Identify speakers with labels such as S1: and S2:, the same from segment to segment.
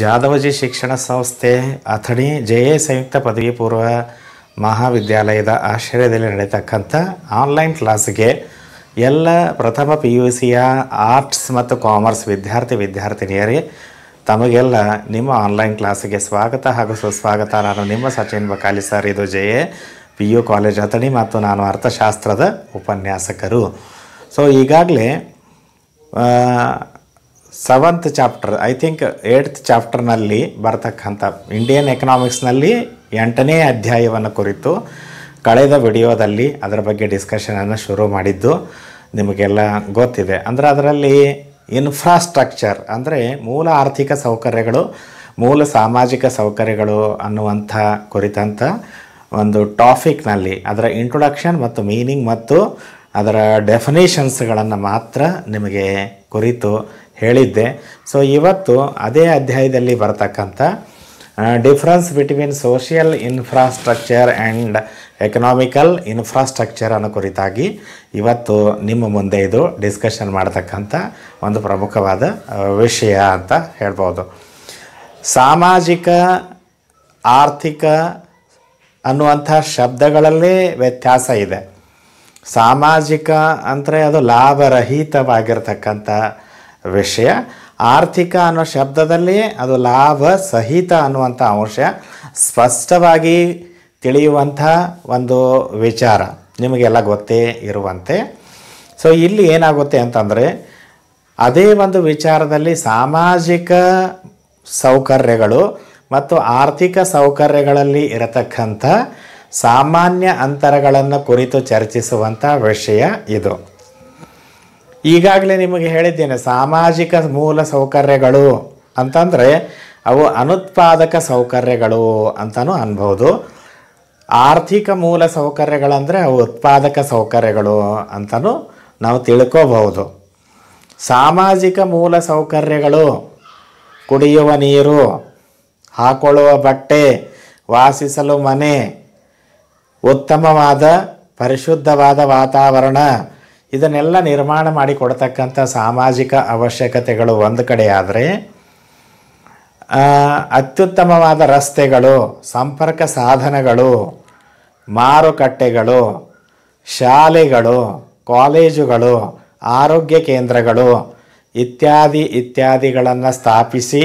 S1: ಜಾಧವಜಿ ಶಿಕ್ಷಣ ಸಂಸ್ಥೆ Athani J A ಸಂಯುಕ್ತ ಪದವಿ ಪೂರ್ವ ಮಹಾವಿದ್ಯಾಲಯದ ಆಶ್ರಯದಲ್ಲಿ ನಡೀತಕ್ಕಂಥ ಆನ್ಲೈನ್ ಕ್ಲಾಸ್ಗೆ ಎಲ್ಲ ಪ್ರಥಮ ಪಿ ಯು ಸಿಯ ಆರ್ಟ್ಸ್ ಮತ್ತು ಕಾಮರ್ಸ್ ವಿದ್ಯಾರ್ಥಿ ವಿದ್ಯಾರ್ಥಿನಿಯರೇ ತಮಗೆಲ್ಲ ನಿಮ್ಮ ಆನ್ಲೈನ್ ಕ್ಲಾಸಿಗೆ ಸ್ವಾಗತ ಹಾಗೂ ಸುಸ್ವಾಗತ ನಾನು ನಿಮ್ಮ ಸಚಿನ್ ಬಕಾಲಿ ಸರ್ ಇದು J A P U college Athani ಮತ್ತು ನಾನು ಅರ್ಥಶಾಸ್ತ್ರದ ಉಪನ್ಯಾಸಕರು ಸೊ ಈಗಾಗಲೇ seventh chapter I think eighth ಚಾಪ್ಟರ್ನಲ್ಲಿ ಬರ್ತಕ್ಕಂಥ ಇಂಡಿಯನ್ ಎಕನಾಮಿಕ್ಸ್ನಲ್ಲಿ ಎಂಟನೇ ಅಧ್ಯಾಯವನ್ನು ಕುರಿತು ಕಳೆದ ವಿಡಿಯೋದಲ್ಲಿ ಅದರ ಬಗ್ಗೆ ಡಿಸ್ಕಷನನ್ನು ಶುರು ಮಾಡಿದ್ದು ನಿಮಗೆಲ್ಲ ಗೊತ್ತಿದೆ ಅಂದರೆ ಅದರಲ್ಲಿ ಇನ್ಫ್ರಾಸ್ಟ್ರಕ್ಚರ್ ಅಂದರೆ ಮೂಲ ಆರ್ಥಿಕ ಸೌಕರ್ಯಗಳು ಮೂಲ ಸಾಮಾಜಿಕ ಸೌಕರ್ಯಗಳು ಅನ್ನುವಂಥ ಕುರಿತಂಥ ಒಂದು ಟಾಫಿಕ್ನಲ್ಲಿ ಅದರ ಇಂಟ್ರೊಡಕ್ಷನ್ ಮತ್ತು ಮೀನಿಂಗ್ ಮತ್ತು ಅದರ ಡೆಫಿನೇಷನ್ಸ್ಗಳನ್ನು ಮಾತ್ರ ನಿಮಗೆ ಕುರಿತು ಹೇಳಿದ್ದೆ ಸೊ ಇವತ್ತು ಅದೇ ಅಧ್ಯಾಯದಲ್ಲಿ ಬರತಕ್ಕಂಥ difference between social infrastructure and economical infrastructure ಅನ್ನೋ ಕುರಿತಾಗಿ ಇವತ್ತು ನಿಮ್ಮ ಮುಂದೆ ಇದು ಡಿಸ್ಕಷನ್ ಮಾಡ್ತಕ್ಕಂಥ ಒಂದು ಪ್ರಮುಖವಾದ ವಿಷಯ ಅಂತ ಹೇಳ್ಬೋದು ಸಾಮಾಜಿಕ ಆರ್ಥಿಕ ಅನ್ನುವಂಥ ಶಬ್ದಗಳಲ್ಲೇ ವ್ಯತ್ಯಾಸ ಇದೆ ಸಾಮಾಜಿಕ ಅಂದರೆ ಅದು ಲಾಭರಹಿತವಾಗಿರ್ತಕ್ಕಂಥ ವಿಷಯ ಆರ್ಥಿಕ ಅನ್ನೋ ಶಬ್ದದಲ್ಲಿಯೇ ಅದು ಲಾಭ ಸಹಿತ ಅನ್ನುವಂಥ ಅಂಶ ಸ್ಪಷ್ಟವಾಗಿ ತಿಳಿಯುವಂಥ ಒಂದು ವಿಚಾರ ನಿಮಗೆಲ್ಲ ಗೊತ್ತೇ ಇರುವಂತೆ ಸೊ ಇಲ್ಲಿ ಏನಾಗುತ್ತೆ ಅಂತಂದರೆ ಅದೇ ಒಂದು ವಿಚಾರದಲ್ಲಿ ಸಾಮಾಜಿಕ ಸೌಕರ್ಯಗಳು ಮತ್ತು ಆರ್ಥಿಕ ಸೌಕರ್ಯಗಳಲ್ಲಿ ಇರತಕ್ಕಂಥ ಸಾಮಾನ್ಯ ಅಂತರಗಳನ್ನು ಕುರಿತು ಚರ್ಚಿಸುವಂಥ ವಿಷಯ ಇದು ಈಗಾಗಲೇ ನಿಮಗೆ ಹೇಳಿದ್ದೇನೆ ಸಾಮಾಜಿಕ ಮೂಲ ಸೌಕರ್ಯಗಳು ಅಂತಂದರೆ ಅವು ಅನುತ್ಪಾದಕ ಸೌಕರ್ಯಗಳು ಅಂತಲೂ ಅನ್ಬೋದು ಆರ್ಥಿಕ ಮೂಲ ಸೌಕರ್ಯಗಳಂದರೆ ಅವು ಉತ್ಪಾದಕ ಸೌಕರ್ಯಗಳು ಅಂತಲೂ ನಾವು ತಿಳ್ಕೋಬಹುದು ಸಾಮಾಜಿಕ ಮೂಲ ಸೌಕರ್ಯಗಳು ಕುಡಿಯುವ ನೀರು ಹಾಕೊಳ್ಳುವ ಬಟ್ಟೆ ವಾಸಿಸಲು ಮನೆ ಉತ್ತಮವಾದ ಪರಿಶುದ್ಧವಾದ ವಾತಾವರಣ ಇದನ್ನೆಲ್ಲ ನಿರ್ಮಾಣ ಮಾಡಿಕೊಡ್ತಕ್ಕಂಥ ಸಾಮಾಜಿಕ ಅವಶ್ಯಕತೆಗಳು ಒಂದು ಕಡೆ ಆದರೆ ಅತ್ಯುತ್ತಮವಾದ ರಸ್ತೆಗಳು ಸಂಪರ್ಕ ಸಾಧನಗಳು ಮಾರುಕಟ್ಟೆಗಳು ಶಾಲೆಗಳು ಕಾಲೇಜುಗಳು ಆರೋಗ್ಯ ಕೇಂದ್ರಗಳು ಇತ್ಯಾದಿ ಇತ್ಯಾದಿಗಳನ್ನು ಸ್ಥಾಪಿಸಿ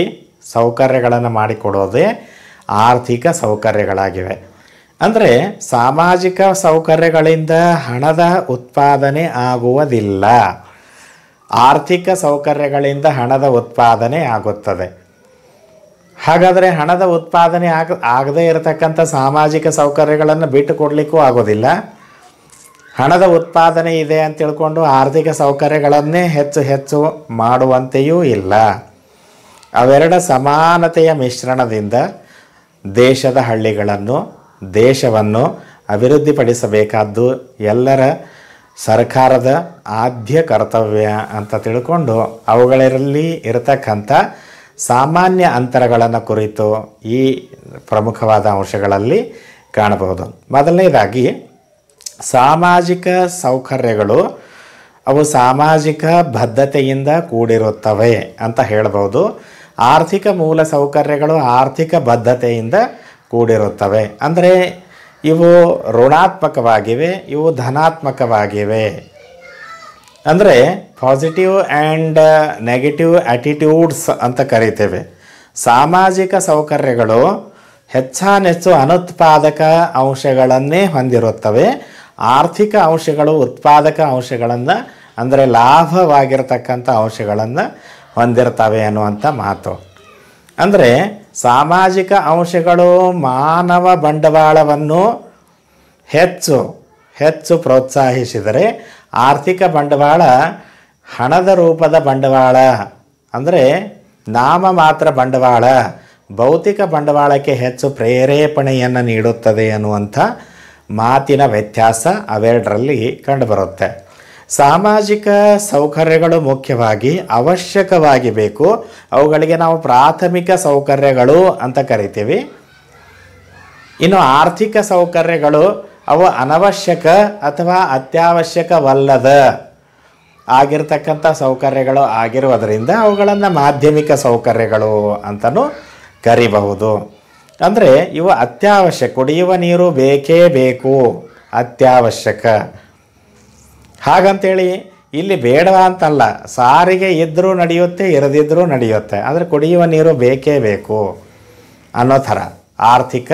S1: ಸೌಕರ್ಯಗಳನ್ನು ಮಾಡಿಕೊಡೋದೇ ಆರ್ಥಿಕ ಸೌಕರ್ಯಗಳಾಗಿವೆ ಅಂದರೆ ಸಾಮಾಜಿಕ ಸೌಕರ್ಯಗಳಿಂದ ಹಣದ ಉತ್ಪಾದನೆ ಆಗುವುದಿಲ್ಲ ಆರ್ಥಿಕ ಸೌಕರ್ಯಗಳಿಂದ ಹಣದ ಉತ್ಪಾದನೆ ಆಗುತ್ತದೆ ಹಾಗಾದರೆ ಹಣದ ಉತ್ಪಾದನೆ ಆಗ ಆಗದೇ ಇರತಕ್ಕಂಥ ಸಾಮಾಜಿಕ ಸೌಕರ್ಯಗಳನ್ನು ಬಿಟ್ಟು ಕೊಡಲಿಕ್ಕೂ ಆಗೋದಿಲ್ಲ ಹಣದ ಉತ್ಪಾದನೆ ಇದೆ ಅಂತ ತಿಳ್ಕೊಂಡು ಆರ್ಥಿಕ ಸೌಕರ್ಯಗಳನ್ನೇ ಹೆಚ್ಚು ಹೆಚ್ಚು ಮಾಡುವಂತೆಯೂ ಇಲ್ಲ ಅವೆರಡ ಸಮಾನತೆಯ ಮಿಶ್ರಣದಿಂದ ದೇಶದ ಹಳ್ಳಿಗಳನ್ನು ದೇಶವನ್ನು ಅಭಿವೃದ್ಧಿಪಡಿಸಬೇಕಾದ್ದು ಎಲ್ಲರ ಸರ್ಕಾರದ ಆದ್ಯ ಕರ್ತವ್ಯ ಅಂತ ತಿಳ್ಕೊಂಡು ಅವುಗಳಲ್ಲಿ ಇರತಕ್ಕಂಥ ಸಾಮಾನ್ಯ ಅಂತರಗಳನ್ನು ಕುರಿತು ಈ ಪ್ರಮುಖವಾದ ಅಂಶಗಳಲ್ಲಿ ಕಾಣಬಹುದು ಮೊದಲನೇದಾಗಿ ಸಾಮಾಜಿಕ ಸೌಕರ್ಯಗಳು ಅವು ಸಾಮಾಜಿಕ ಬದ್ಧತೆಯಿಂದ ಕೂಡಿರುತ್ತವೆ ಅಂತ ಹೇಳಬಹುದು ಆರ್ಥಿಕ ಮೂಲ ಸೌಕರ್ಯಗಳು ಆರ್ಥಿಕ ಬದ್ಧತೆಯಿಂದ ಕೂಡಿರುತ್ತವೆ ಅಂದರೆ ಇವು ಋಣಾತ್ಮಕವಾಗಿವೆ ಇವು ಧನಾತ್ಮಕವಾಗಿವೆ ಅಂದರೆ ಪಾಸಿಟಿವ್ ಆ್ಯಂಡ್ ನೆಗೆಟಿವ್ ಆ್ಯಟಿಟ್ಯೂಡ್ಸ್ ಅಂತ ಕರಿತೇವೆ ಸಾಮಾಜಿಕ ಸೌಕರ್ಯಗಳು ಹೆಚ್ಚಾನೆಚ್ಚು ಅನುತ್ಪಾದಕ ಅಂಶಗಳನ್ನೇ ಹೊಂದಿರುತ್ತವೆ ಆರ್ಥಿಕ ಅಂಶಗಳು ಉತ್ಪಾದಕ ಅಂಶಗಳನ್ನು ಅಂದರೆ ಲಾಭವಾಗಿರತಕ್ಕಂಥ ಅಂಶಗಳನ್ನು ಹೊಂದಿರ್ತವೆ ಅನ್ನುವಂಥ ಮಾತು ಅಂದರೆ ಸಾಮಾಜಿಕ ಅಂಶಗಳು ಮಾನವ ಬಂಡವಾಳವನ್ನು ಹೆಚ್ಚು ಹೆಚ್ಚು ಪ್ರೋತ್ಸಾಹಿಸಿದರೆ ಆರ್ಥಿಕ ಬಂಡವಾಳ ಹಣದ ರೂಪದ ಬಂಡವಾಳ ಅಂದರೆ ನಾಮ ಮಾತ್ರ ಬಂಡವಾಳ ಭೌತಿಕ ಬಂಡವಾಳಕ್ಕೆ ಹೆಚ್ಚು ಪ್ರೇರೇಪಣೆಯನ್ನು ನೀಡುತ್ತದೆ ಅನ್ನುವಂಥ ಮಾತಿನ ವ್ಯತ್ಯಾಸ ಅವೆರಡರಲ್ಲಿ ಕಂಡುಬರುತ್ತೆ ಸಾಮಾಜಿಕ ಸೌಕರ್ಯಗಳು ಮುಖ್ಯವಾಗಿ ಅವಶ್ಯಕವಾಗಿ ಬೇಕು ಅವುಗಳಿಗೆ ನಾವು ಪ್ರಾಥಮಿಕ ಸೌಕರ್ಯಗಳು ಅಂತ ಕರಿತೀವಿ ಇನ್ನು ಆರ್ಥಿಕ ಸೌಕರ್ಯಗಳು ಅವು ಅನವಶ್ಯಕ ಅಥವಾ ಅತ್ಯವಶ್ಯಕವಲ್ಲದ ಆಗಿರ್ತಕ್ಕಂಥ ಸೌಕರ್ಯಗಳು ಆಗಿರುವುದರಿಂದ ಅವುಗಳನ್ನು ಮಾಧ್ಯಮಿಕ ಸೌಕರ್ಯಗಳು ಅಂತಲೂ ಕರಿಬಹುದು ಅಂದರೆ ಇವು ಅತ್ಯವಶ್ಯಕ ಕುಡಿಯುವ ನೀರು ಬೇಕೇ ಬೇಕು ಅತ್ಯವಶ್ಯಕ ಹಾಗಂತೇಳಿ ಇಲ್ಲಿ ಬೇಡವಾ ಅಂತಲ್ಲ ಸಾರಿಗೆ ಇದ್ದರೂ ನಡೆಯುತ್ತೆ ಇರದಿದ್ದರೂ ನಡೆಯುತ್ತೆ ಆದರೆ ಕುಡಿಯುವ ನೀರು ಬೇಕೇ ಬೇಕು ಅನ್ನೋ ಥರ ಆರ್ಥಿಕ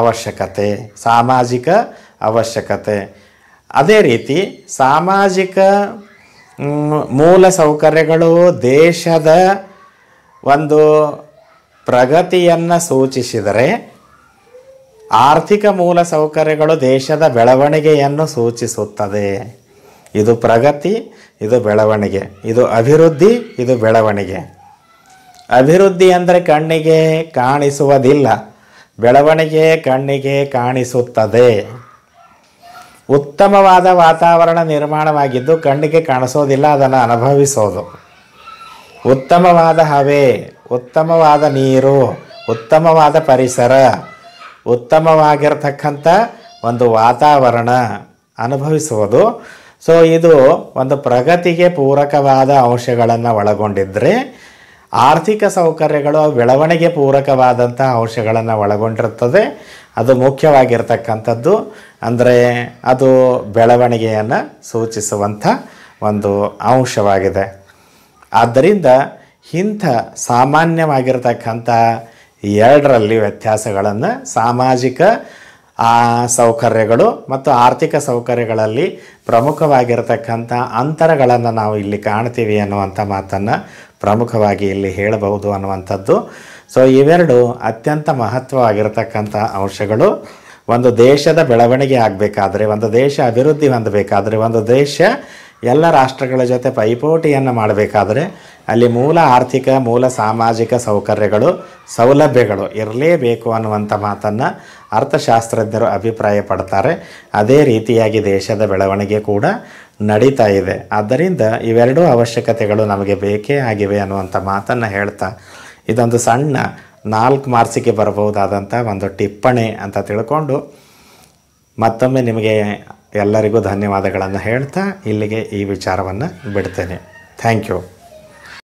S1: ಅವಶ್ಯಕತೆ ಸಾಮಾಜಿಕ ಅವಶ್ಯಕತೆ ಅದೇ ರೀತಿ ಸಾಮಾಜಿಕ ಮೂಲ ಸೌಕರ್ಯಗಳು ದೇಶದ ಒಂದು ಪ್ರಗತಿಯನ್ನು ಸೂಚಿಸಿದರೆ ಆರ್ಥಿಕ ಮೂಲ ಸೌಕರ್ಯಗಳು ದೇಶದ ಬೆಳವಣಿಗೆಯನ್ನು ಸೂಚಿಸುತ್ತದೆ ಇದು ಪ್ರಗತಿ ಇದು ಬೆಳವಣಿಗೆ ಇದು ಅಭಿವೃದ್ಧಿ ಇದು ಬೆಳವಣಿಗೆ ಅಭಿವೃದ್ಧಿ ಅಂದರೆ ಕಣ್ಣಿಗೆ ಕಾಣಿಸುವುದಿಲ್ಲ ಬೆಳವಣಿಗೆ ಕಣ್ಣಿಗೆ ಕಾಣಿಸುತ್ತದೆ ಉತ್ತಮವಾದ ವಾತಾವರಣ ನಿರ್ಮಾಣವಾಗಿದ್ದು ಕಣ್ಣಿಗೆ ಕಾಣಿಸೋದಿಲ್ಲ ಅದನ್ನು ಅನುಭವಿಸೋದು ಉತ್ತಮವಾದ ಹವೆ ಉತ್ತಮವಾದ ನೀರು ಉತ್ತಮವಾದ ಪರಿಸರ ಉತ್ತಮವಾಗಿರತಕ್ಕಂಥ ಒಂದು ವಾತಾವರಣ ಅನುಭವಿಸುವುದು ಸೊ ಇದು ಒಂದು ಪ್ರಗತಿಗೆ ಪೂರಕವಾದ ಅಂಶಗಳನ್ನು ಒಳಗೊಂಡಿದ್ದರೆ ಆರ್ಥಿಕ ಸೌಕರ್ಯಗಳು ಬೆಳವಣಿಗೆ ಪೂರಕವಾದಂಥ ಅಂಶಗಳನ್ನು ಒಳಗೊಂಡಿರ್ತದೆ ಅದು ಮುಖ್ಯವಾಗಿರ್ತಕ್ಕಂಥದ್ದು ಅಂದರೆ ಅದು ಬೆಳವಣಿಗೆಯನ್ನು ಸೂಚಿಸುವಂಥ ಒಂದು ಅಂಶವಾಗಿದೆ ಆದ್ದರಿಂದ ಇಂಥ ಸಾಮಾನ್ಯವಾಗಿರ್ತಕ್ಕಂಥ ಎರಡರಲ್ಲಿ ವ್ಯತ್ಯಾಸಗಳನ್ನು ಸಾಮಾಜಿಕ ಆ ಸೌಕರ್ಯಗಳು ಮತ್ತು ಆರ್ಥಿಕ ಸೌಕರ್ಯಗಳಲ್ಲಿ ಪ್ರಮುಖವಾಗಿರತಕ್ಕಂಥ ಅಂತರಗಳನ್ನು ನಾವು ಇಲ್ಲಿ ಕಾಣ್ತೀವಿ ಅನ್ನುವಂಥ ಮಾತನ್ನು ಪ್ರಮುಖವಾಗಿ ಇಲ್ಲಿ ಹೇಳಬಹುದು ಅನ್ನುವಂಥದ್ದು ಸೊ ಇವೆರಡು ಅತ್ಯಂತ ಮಹತ್ವವಾಗಿರತಕ್ಕಂಥ ಅಂಶಗಳು ಒಂದು ದೇಶದ ಬೆಳವಣಿಗೆ ಆಗಬೇಕಾದ್ರೆ ಒಂದು ದೇಶ ಅಭಿವೃದ್ಧಿ ಹೊಂದಬೇಕಾದ್ರೆ ಒಂದು ದೇಶ ಎಲ್ಲ ರಾಷ್ಟ್ರಗಳ ಜೊತೆ ಪೈಪೋಟಿಯನ್ನು ಮಾಡಬೇಕಾದ್ರೆ ಅಲ್ಲಿ ಮೂಲ ಆರ್ಥಿಕ ಮೂಲ ಸಾಮಾಜಿಕ ಸೌಕರ್ಯಗಳು ಸೌಲಭ್ಯಗಳು ಇರಲೇಬೇಕು ಅನ್ನುವಂಥ ಮಾತನ್ನು ಅರ್ಥಶಾಸ್ತ್ರಜ್ಞರು ಅಭಿಪ್ರಾಯ ಪಡ್ತಾರೆ ಅದೇ ರೀತಿಯಾಗಿ ದೇಶದ ಬೆಳವಣಿಗೆ ಕೂಡ ನಡೀತಾ ಇದೆ ಆದ್ದರಿಂದ ಇವೆರಡೂ ಅವಶ್ಯಕತೆಗಳು ನಮಗೆ ಬೇಕೇ ಆಗಿವೆ ಅನ್ನುವಂಥ ಮಾತನ್ನು ಹೇಳ್ತಾ ಇದೊಂದು ಸಣ್ಣ ನಾಲ್ಕು ಮಾರ್ಕ್ಸಿಗೆ ಬರಬಹುದಾದಂಥ ಒಂದು ಟಿಪ್ಪಣಿ ಅಂತ ತಿಳ್ಕೊಂಡು ಮತ್ತೊಮ್ಮೆ ನಿಮಗೆ ಎಲ್ಲರಿಗೂ ಧನ್ಯವಾದಗಳನ್ನು ಹೇಳ್ತಾ ಇಲ್ಲಿಗೆ ಈ ವಿಚಾರವನ್ನು ಬಿಡ್ತೇನೆ ಥ್ಯಾಂಕ್ ಯು